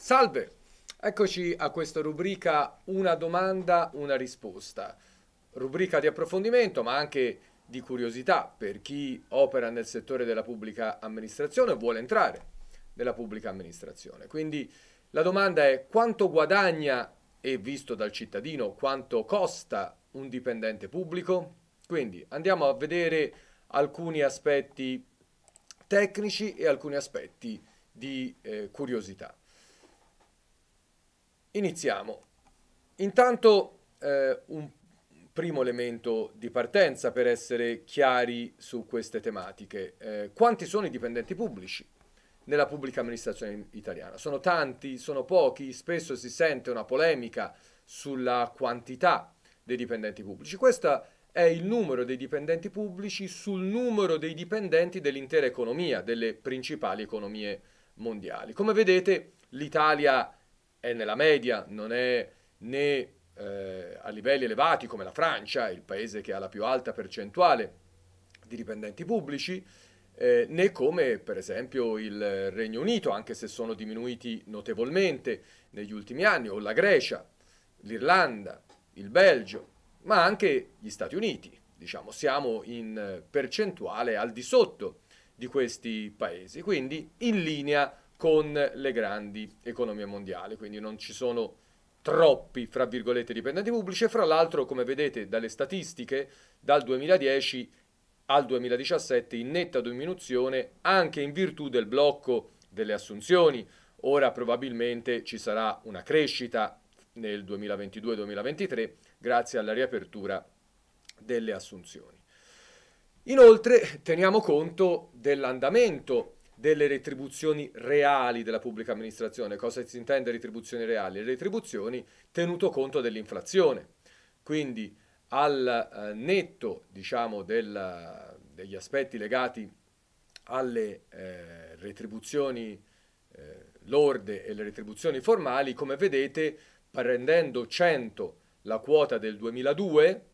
Salve, eccoci a questa rubrica Una domanda, una risposta. Rubrica di approfondimento ma anche di curiosità per chi opera nel settore della pubblica amministrazione o vuole entrare nella pubblica amministrazione. Quindi la domanda è quanto guadagna e visto dal cittadino quanto costa un dipendente pubblico? Quindi andiamo a vedere alcuni aspetti tecnici e alcuni aspetti di eh, curiosità. Iniziamo. Intanto eh, un primo elemento di partenza per essere chiari su queste tematiche. Eh, quanti sono i dipendenti pubblici nella pubblica amministrazione italiana? Sono tanti, sono pochi, spesso si sente una polemica sulla quantità dei dipendenti pubblici. Questo è il numero dei dipendenti pubblici sul numero dei dipendenti dell'intera economia, delle principali economie mondiali. Come vedete l'Italia è nella media, non è né eh, a livelli elevati come la Francia, il paese che ha la più alta percentuale di dipendenti pubblici, eh, né come per esempio il Regno Unito, anche se sono diminuiti notevolmente negli ultimi anni, o la Grecia, l'Irlanda, il Belgio, ma anche gli Stati Uniti. Diciamo, siamo in percentuale al di sotto di questi paesi, quindi in linea con le grandi economie mondiali, quindi non ci sono troppi, fra virgolette, dipendenti pubblici e fra l'altro, come vedete dalle statistiche, dal 2010 al 2017 in netta diminuzione anche in virtù del blocco delle assunzioni. Ora probabilmente ci sarà una crescita nel 2022-2023 grazie alla riapertura delle assunzioni. Inoltre teniamo conto dell'andamento delle retribuzioni reali della pubblica amministrazione. Cosa si intende retribuzioni reali? Retribuzioni tenuto conto dell'inflazione. Quindi al eh, netto diciamo, del, degli aspetti legati alle eh, retribuzioni eh, lorde e le retribuzioni formali, come vedete, prendendo 100 la quota del 2002,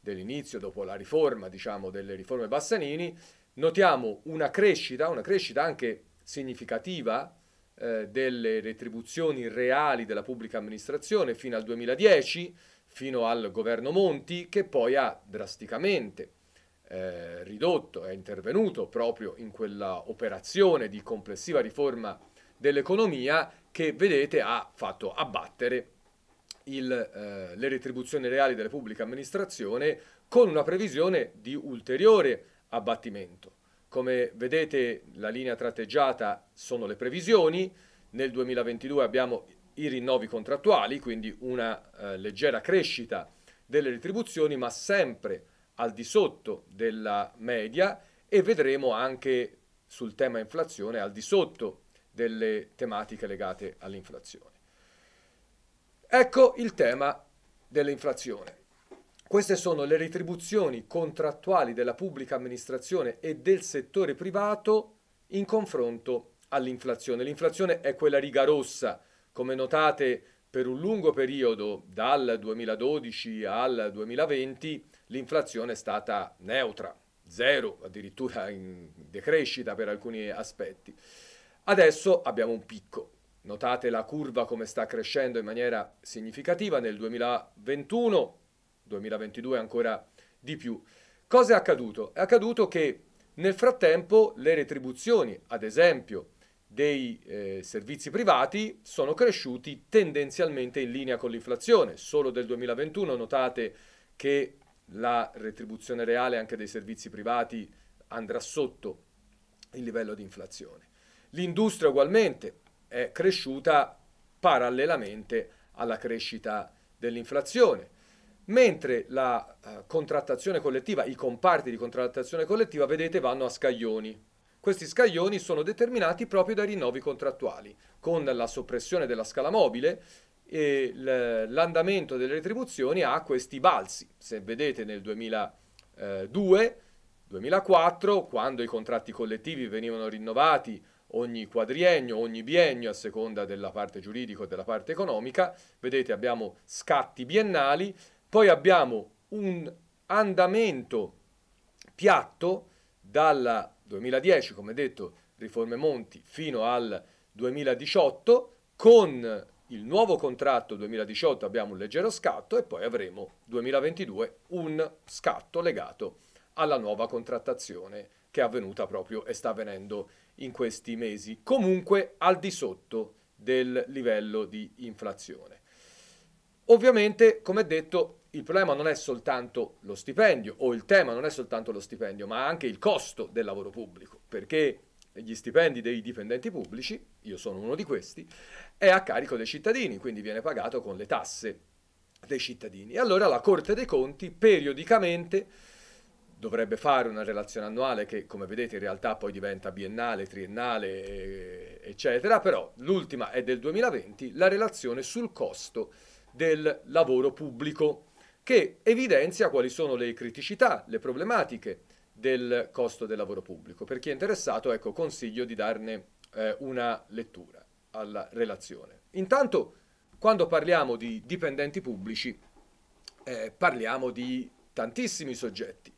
dell'inizio dopo la riforma, diciamo, delle riforme Bassanini, notiamo una crescita, una crescita anche significativa eh, delle retribuzioni reali della pubblica amministrazione fino al 2010, fino al governo Monti, che poi ha drasticamente eh, ridotto, è intervenuto proprio in quella operazione di complessiva riforma dell'economia che, vedete, ha fatto abbattere il, eh, le retribuzioni reali della pubblica amministrazione con una previsione di ulteriore abbattimento. Come vedete la linea tratteggiata sono le previsioni, nel 2022 abbiamo i rinnovi contrattuali, quindi una eh, leggera crescita delle retribuzioni, ma sempre al di sotto della media e vedremo anche sul tema inflazione al di sotto delle tematiche legate all'inflazione. Ecco il tema dell'inflazione. Queste sono le retribuzioni contrattuali della pubblica amministrazione e del settore privato in confronto all'inflazione. L'inflazione è quella riga rossa, come notate per un lungo periodo, dal 2012 al 2020, l'inflazione è stata neutra, zero, addirittura in decrescita per alcuni aspetti. Adesso abbiamo un picco. Notate la curva come sta crescendo in maniera significativa nel 2021 2022 ancora di più. Cosa è accaduto? È accaduto che nel frattempo le retribuzioni, ad esempio, dei eh, servizi privati sono cresciuti tendenzialmente in linea con l'inflazione. Solo del 2021 notate che la retribuzione reale anche dei servizi privati andrà sotto il livello di inflazione. L'industria ugualmente è cresciuta parallelamente alla crescita dell'inflazione mentre la eh, contrattazione collettiva, i comparti di contrattazione collettiva, vedete, vanno a scaglioni. Questi scaglioni sono determinati proprio dai rinnovi contrattuali, con la soppressione della scala mobile e l'andamento delle retribuzioni ha questi balzi. Se vedete nel 2002, 2004, eh, quando i contratti collettivi venivano rinnovati ogni quadriennio, ogni biennio a seconda della parte giuridica e della parte economica, vedete abbiamo scatti biennali, poi abbiamo un andamento piatto dal 2010, come detto, riforme Monti, fino al 2018, con il nuovo contratto 2018 abbiamo un leggero scatto e poi avremo 2022 un scatto legato alla nuova contrattazione che è avvenuta proprio e sta avvenendo in questi mesi, comunque al di sotto del livello di inflazione. Ovviamente, come detto, il problema non è soltanto lo stipendio o il tema non è soltanto lo stipendio, ma anche il costo del lavoro pubblico, perché gli stipendi dei dipendenti pubblici, io sono uno di questi, è a carico dei cittadini, quindi viene pagato con le tasse dei cittadini. E allora la Corte dei Conti periodicamente dovrebbe fare una relazione annuale che come vedete in realtà poi diventa biennale, triennale, eh, eccetera, però l'ultima è del 2020, la relazione sul costo del lavoro pubblico che evidenzia quali sono le criticità, le problematiche del costo del lavoro pubblico. Per chi è interessato, ecco, consiglio di darne eh, una lettura alla relazione. Intanto, quando parliamo di dipendenti pubblici, eh, parliamo di tantissimi soggetti,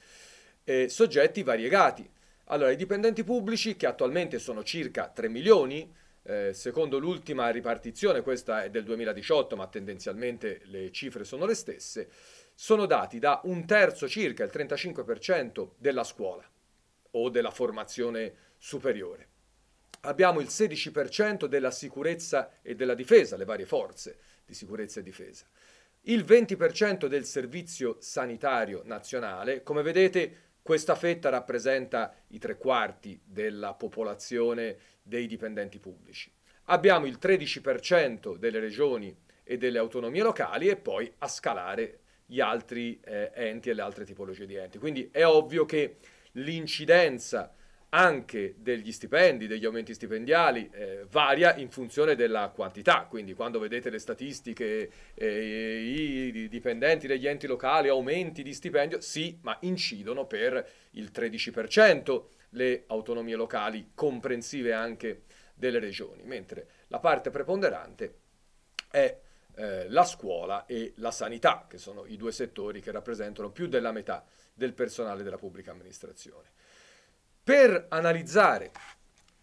eh, soggetti variegati. Allora, i dipendenti pubblici, che attualmente sono circa 3 milioni, eh, secondo l'ultima ripartizione, questa è del 2018, ma tendenzialmente le cifre sono le stesse, sono dati da un terzo circa, il 35% della scuola o della formazione superiore. Abbiamo il 16% della sicurezza e della difesa, le varie forze di sicurezza e difesa. Il 20% del servizio sanitario nazionale, come vedete questa fetta rappresenta i tre quarti della popolazione dei dipendenti pubblici. Abbiamo il 13% delle regioni e delle autonomie locali e poi a scalare gli altri eh, enti e le altre tipologie di enti. Quindi è ovvio che l'incidenza anche degli stipendi, degli aumenti stipendiali, eh, varia in funzione della quantità. Quindi quando vedete le statistiche, eh, i dipendenti degli enti locali, aumenti di stipendio, sì, ma incidono per il 13% le autonomie locali, comprensive anche delle regioni, mentre la parte preponderante è eh, la scuola e la sanità, che sono i due settori che rappresentano più della metà del personale della pubblica amministrazione. Per analizzare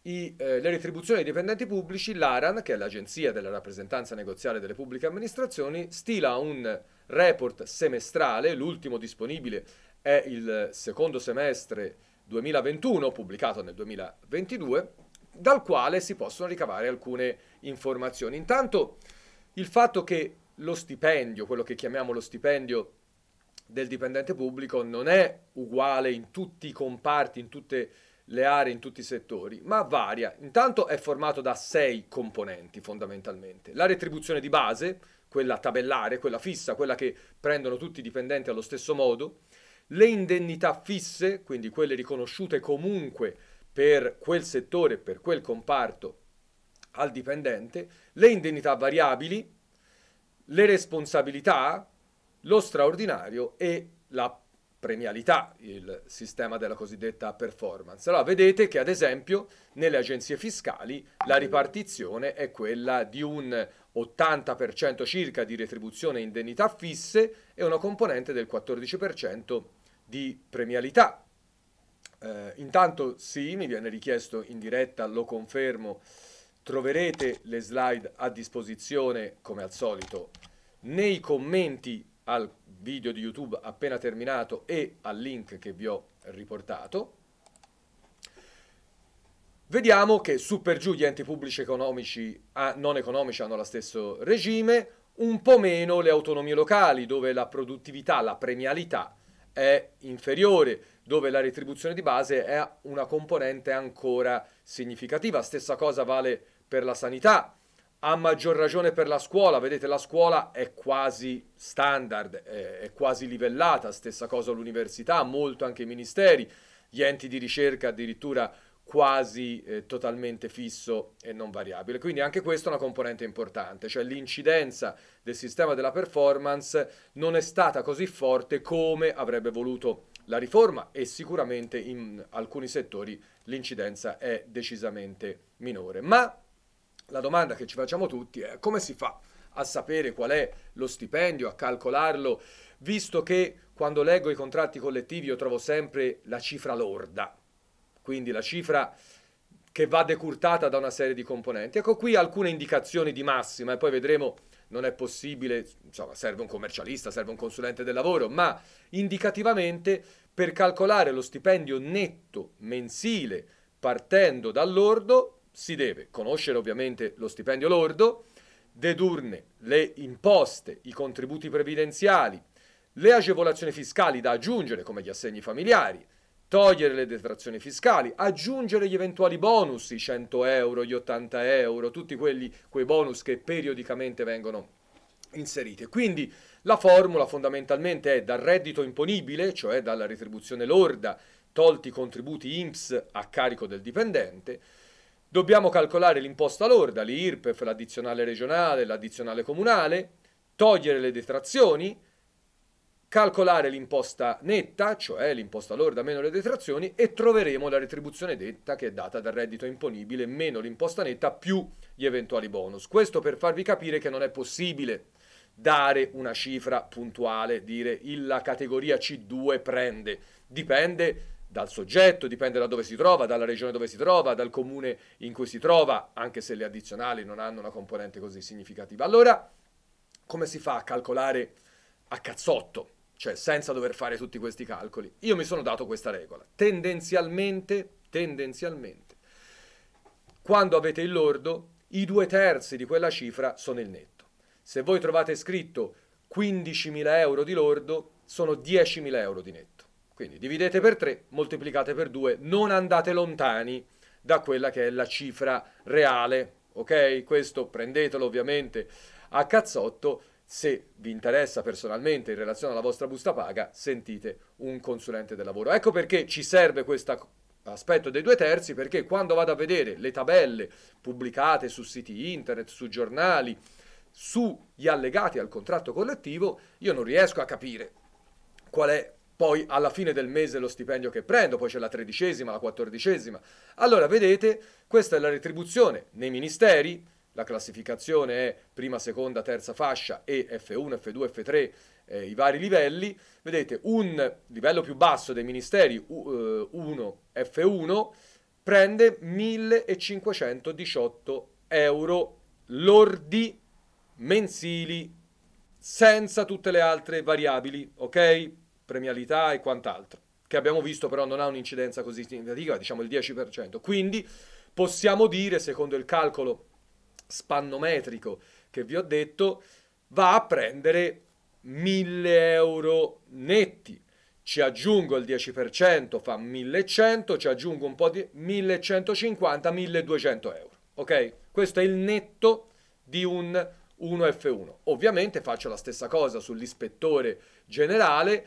i, eh, le retribuzioni dei dipendenti pubblici, l'ARAN, che è l'Agenzia della rappresentanza negoziale delle pubbliche amministrazioni, stila un report semestrale, l'ultimo disponibile è il secondo semestre 2021, pubblicato nel 2022, dal quale si possono ricavare alcune informazioni. Intanto il fatto che lo stipendio, quello che chiamiamo lo stipendio del dipendente pubblico, non è uguale in tutti i comparti, in tutte le aree, in tutti i settori, ma varia. Intanto è formato da sei componenti fondamentalmente. La retribuzione di base, quella tabellare, quella fissa, quella che prendono tutti i dipendenti allo stesso modo, le indennità fisse, quindi quelle riconosciute comunque per quel settore, per quel comparto al dipendente, le indennità variabili, le responsabilità, lo straordinario e la premialità, il sistema della cosiddetta performance. Allora vedete che ad esempio nelle agenzie fiscali la ripartizione è quella di un 80% circa di retribuzione e indennità fisse e una componente del 14% di premialità. Eh, intanto sì, mi viene richiesto in diretta, lo confermo, Troverete le slide a disposizione, come al solito, nei commenti al video di YouTube appena terminato e al link che vi ho riportato. Vediamo che su per giù gli enti pubblici economici ah, non economici hanno lo stesso regime, un po' meno le autonomie locali dove la produttività, la premialità è inferiore, dove la retribuzione di base è una componente ancora significativa. Stessa cosa vale per per la sanità, a maggior ragione per la scuola, vedete la scuola è quasi standard, è, è quasi livellata, stessa cosa l'università, molto anche i ministeri, gli enti di ricerca addirittura quasi eh, totalmente fisso e non variabile. Quindi anche questa è una componente importante, cioè l'incidenza del sistema della performance non è stata così forte come avrebbe voluto la riforma e sicuramente in alcuni settori l'incidenza è decisamente minore. Ma la domanda che ci facciamo tutti è come si fa a sapere qual è lo stipendio, a calcolarlo, visto che quando leggo i contratti collettivi io trovo sempre la cifra lorda, quindi la cifra che va decurtata da una serie di componenti. Ecco qui alcune indicazioni di massima e poi vedremo, non è possibile, insomma serve un commercialista, serve un consulente del lavoro, ma indicativamente per calcolare lo stipendio netto mensile partendo dall'ordo si deve conoscere ovviamente lo stipendio lordo, dedurne le imposte, i contributi previdenziali, le agevolazioni fiscali da aggiungere come gli assegni familiari, togliere le detrazioni fiscali, aggiungere gli eventuali bonus, i 100 euro, gli 80 euro, tutti quelli, quei bonus che periodicamente vengono inseriti. Quindi la formula fondamentalmente è dal reddito imponibile, cioè dalla retribuzione lorda, tolti i contributi INPS a carico del dipendente, Dobbiamo calcolare l'imposta lorda, l'IRPEF, l'addizionale regionale, l'addizionale comunale, togliere le detrazioni, calcolare l'imposta netta, cioè l'imposta lorda meno le detrazioni, e troveremo la retribuzione detta che è data dal reddito imponibile meno l'imposta netta più gli eventuali bonus. Questo per farvi capire che non è possibile dare una cifra puntuale, dire la categoria C2 prende, dipende dal soggetto, dipende da dove si trova, dalla regione dove si trova, dal comune in cui si trova, anche se le addizionali non hanno una componente così significativa. Allora, come si fa a calcolare a cazzotto, cioè senza dover fare tutti questi calcoli? Io mi sono dato questa regola. Tendenzialmente, tendenzialmente, quando avete il lordo, i due terzi di quella cifra sono il netto. Se voi trovate scritto 15.000 euro di lordo, sono 10.000 euro di netto. Quindi dividete per 3, moltiplicate per 2, non andate lontani da quella che è la cifra reale, ok? Questo prendetelo ovviamente a cazzotto, se vi interessa personalmente in relazione alla vostra busta paga, sentite un consulente del lavoro. Ecco perché ci serve questo aspetto dei due terzi, perché quando vado a vedere le tabelle pubblicate su siti internet, su giornali, sugli allegati al contratto collettivo, io non riesco a capire qual è poi alla fine del mese lo stipendio che prendo, poi c'è la tredicesima, la quattordicesima. Allora vedete, questa è la retribuzione nei ministeri, la classificazione è prima, seconda, terza fascia e F1, F2, F3, eh, i vari livelli. Vedete, un livello più basso dei ministeri, 1, eh, F1, prende 1518 euro lordi mensili senza tutte le altre variabili, ok? premialità e quant'altro, che abbiamo visto però non ha un'incidenza così significativa, diciamo il 10%. Quindi possiamo dire, secondo il calcolo spannometrico che vi ho detto, va a prendere 1000 euro netti. Ci aggiungo il 10%, fa 1100, ci aggiungo un po' di 1150, 1200 euro. Ok? Questo è il netto di un 1F1. Ovviamente faccio la stessa cosa sull'ispettore generale,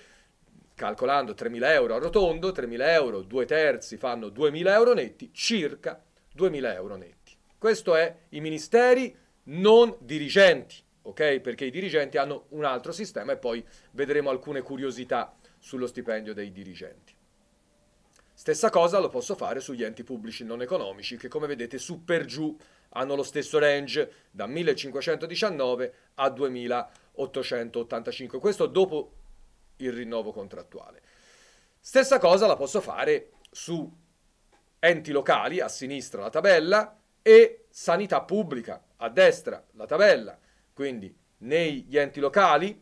calcolando 3.000 euro a rotondo, 3.000 euro, due terzi fanno 2.000 euro netti, circa 2.000 euro netti. Questo è i ministeri non dirigenti, ok? Perché i dirigenti hanno un altro sistema e poi vedremo alcune curiosità sullo stipendio dei dirigenti. Stessa cosa lo posso fare sugli enti pubblici non economici che come vedete su per giù hanno lo stesso range da 1519 a 2885. Questo dopo il rinnovo contrattuale. Stessa cosa la posso fare su enti locali, a sinistra la tabella, e sanità pubblica, a destra la tabella. Quindi negli enti locali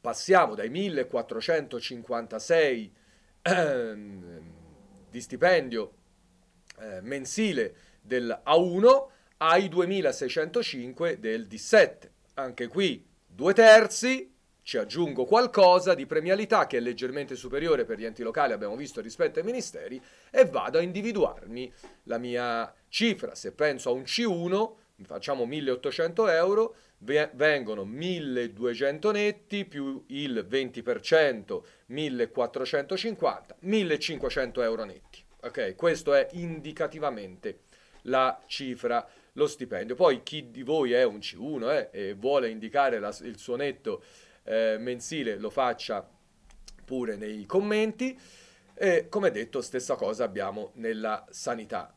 passiamo dai 1456 ehm, di stipendio eh, mensile del A1 ai 2605 del D7. Anche qui due terzi ci aggiungo qualcosa di premialità che è leggermente superiore per gli enti locali, abbiamo visto, rispetto ai ministeri, e vado a individuarmi la mia cifra. Se penso a un C1, facciamo 1800 euro, vengono 1200 netti più il 20%, 1450, 1500 euro netti. Ok, questo è indicativamente la cifra lo stipendio. Poi chi di voi è un C1 eh, e vuole indicare la, il suo netto eh, mensile lo faccia pure nei commenti. E come detto, stessa cosa abbiamo nella sanità.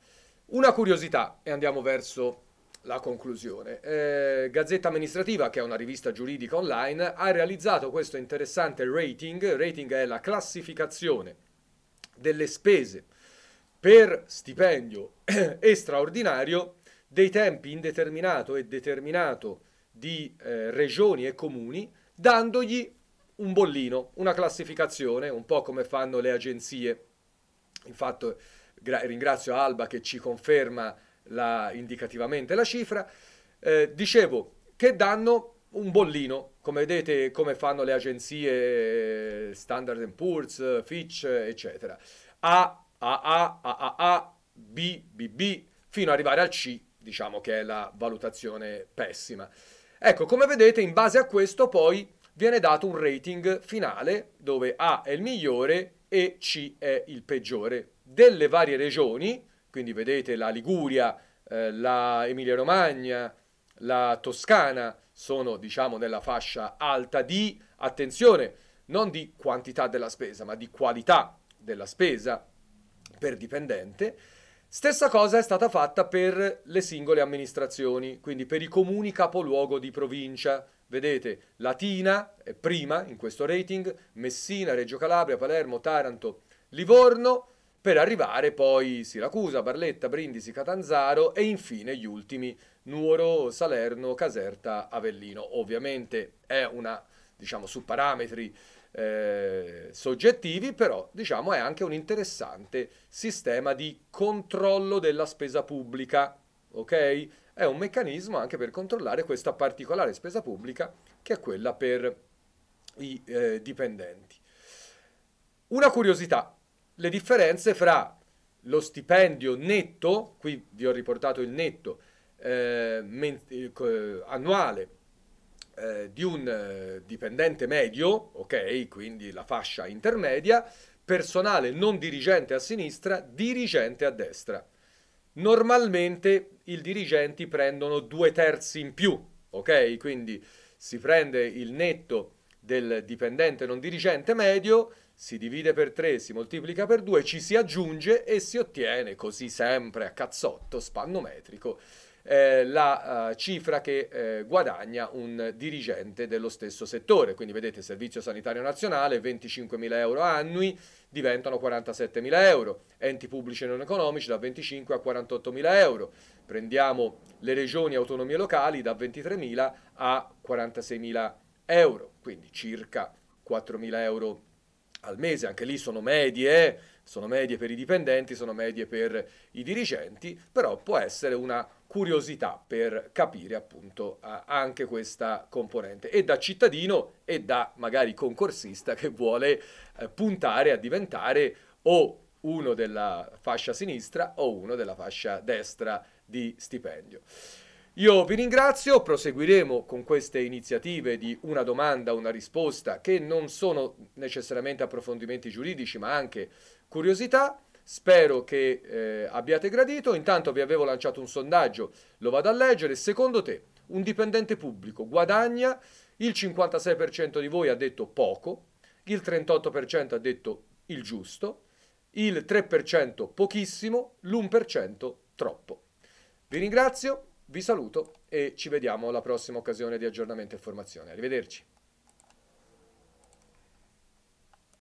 Una curiosità e andiamo verso la conclusione. Eh, Gazzetta Amministrativa, che è una rivista giuridica online, ha realizzato questo interessante rating. Rating è la classificazione delle spese per stipendio e straordinario dei tempi indeterminato e determinato di eh, regioni e comuni dandogli un bollino, una classificazione, un po' come fanno le agenzie. Infatti ringrazio Alba che ci conferma la, indicativamente la cifra. Eh, dicevo che danno un bollino, come vedete come fanno le agenzie Standard Poor's, Fitch, eccetera. A, A, A, A, A, B, B, B, fino ad arrivare al C, diciamo che è la valutazione pessima. Ecco, come vedete, in base a questo poi viene dato un rating finale dove A è il migliore e C è il peggiore. Delle varie regioni, quindi vedete la Liguria, eh, la Emilia-Romagna, la Toscana sono diciamo nella fascia alta di attenzione, non di quantità della spesa, ma di qualità della spesa per dipendente Stessa cosa è stata fatta per le singole amministrazioni, quindi per i comuni capoluogo di provincia. Vedete, Latina è prima in questo rating, Messina, Reggio Calabria, Palermo, Taranto, Livorno, per arrivare poi Siracusa, Barletta, Brindisi, Catanzaro e infine gli ultimi Nuoro, Salerno, Caserta, Avellino. Ovviamente è una, diciamo, su parametri eh, soggettivi, però diciamo è anche un interessante sistema di controllo della spesa pubblica, ok? È un meccanismo anche per controllare questa particolare spesa pubblica che è quella per i eh, dipendenti. Una curiosità, le differenze fra lo stipendio netto, qui vi ho riportato il netto eh, eh annuale eh, di un eh, dipendente medio, ok, quindi la fascia intermedia, personale non dirigente a sinistra, dirigente a destra. Normalmente i dirigenti prendono due terzi in più, ok? Quindi si prende il netto del dipendente non dirigente medio, si divide per 3, si moltiplica per 2, ci si aggiunge e si ottiene così sempre a cazzotto spannometrico eh, la eh, cifra che eh, guadagna un dirigente dello stesso settore. Quindi vedete Servizio Sanitario Nazionale 25.000 euro annui diventano 47.000 euro, enti pubblici e non economici da 25 a 48.000 euro, prendiamo le regioni e autonomie locali da 23.000 a 46.000 euro, quindi circa 4.000 euro al mese, anche lì sono medie, sono medie per i dipendenti, sono medie per i dirigenti, però può essere una curiosità per capire appunto anche questa componente e da cittadino e da magari concorsista che vuole eh, puntare a diventare o uno della fascia sinistra o uno della fascia destra di stipendio. Io vi ringrazio, proseguiremo con queste iniziative di una domanda, una risposta, che non sono necessariamente approfondimenti giuridici, ma anche curiosità. Spero che eh, abbiate gradito. Intanto vi avevo lanciato un sondaggio, lo vado a leggere. Secondo te un dipendente pubblico guadagna? Il 56% di voi ha detto poco, il 38% ha detto il giusto, il 3% pochissimo, l'1% troppo. Vi ringrazio, vi saluto e ci vediamo alla prossima occasione di aggiornamento e formazione. Arrivederci.